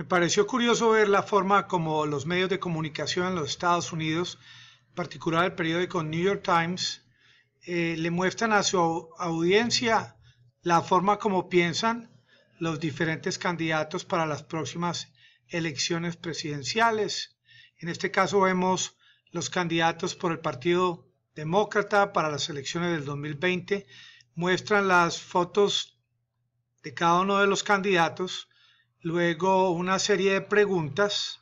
Me pareció curioso ver la forma como los medios de comunicación en los Estados Unidos, en particular el periódico New York Times, eh, le muestran a su audiencia la forma como piensan los diferentes candidatos para las próximas elecciones presidenciales. En este caso vemos los candidatos por el Partido Demócrata para las elecciones del 2020. Muestran las fotos de cada uno de los candidatos Luego una serie de preguntas.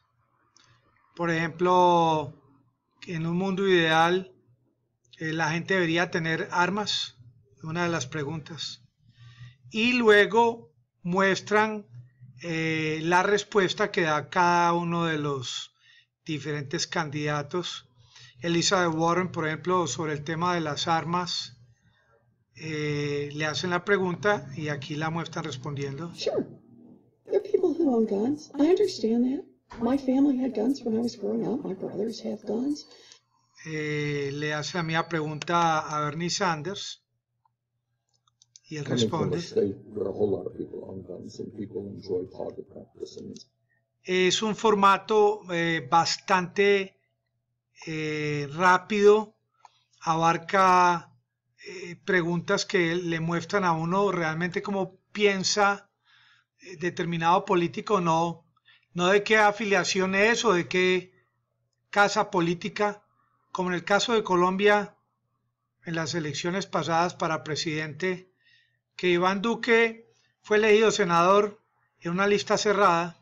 Por ejemplo, en un mundo ideal, eh, la gente debería tener armas. Una de las preguntas. Y luego muestran eh, la respuesta que da cada uno de los diferentes candidatos. Elizabeth Warren, por ejemplo, sobre el tema de las armas, eh, le hacen la pregunta y aquí la muestran respondiendo guns. I le hace la pregunta a Bernie Sanders y él responde. Es un formato eh, bastante eh, rápido, abarca eh, preguntas que le muestran a uno realmente cómo piensa eh, determinado político no, no de qué afiliación es o de qué casa política, como en el caso de Colombia en las elecciones pasadas para presidente, que Iván Duque fue elegido senador en una lista cerrada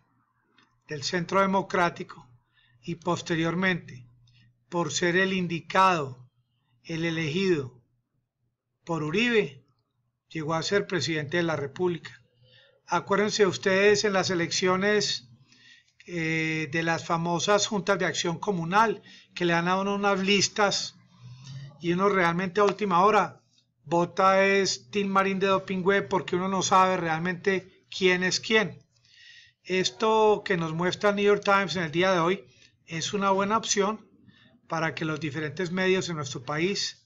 del Centro Democrático y posteriormente, por ser el indicado, el elegido por Uribe, llegó a ser presidente de la República. Acuérdense ustedes en las elecciones eh, de las famosas juntas de acción comunal que le han dado unas listas y uno realmente a última hora vota es Tim Marín de web porque uno no sabe realmente quién es quién. Esto que nos muestra New York Times en el día de hoy es una buena opción para que los diferentes medios en nuestro país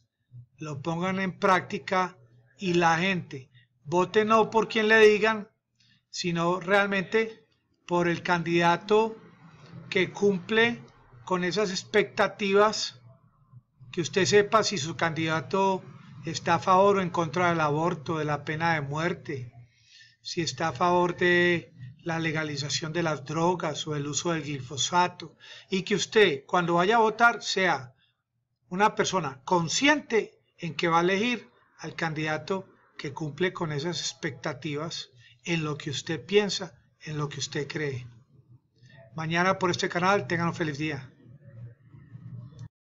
lo pongan en práctica y la gente vote no por quien le digan, sino realmente por el candidato que cumple con esas expectativas, que usted sepa si su candidato está a favor o en contra del aborto, de la pena de muerte, si está a favor de la legalización de las drogas o el uso del glifosato, y que usted cuando vaya a votar sea una persona consciente en que va a elegir al candidato que cumple con esas expectativas en lo que usted piensa, en lo que usted cree. Mañana por este canal tengan un feliz día.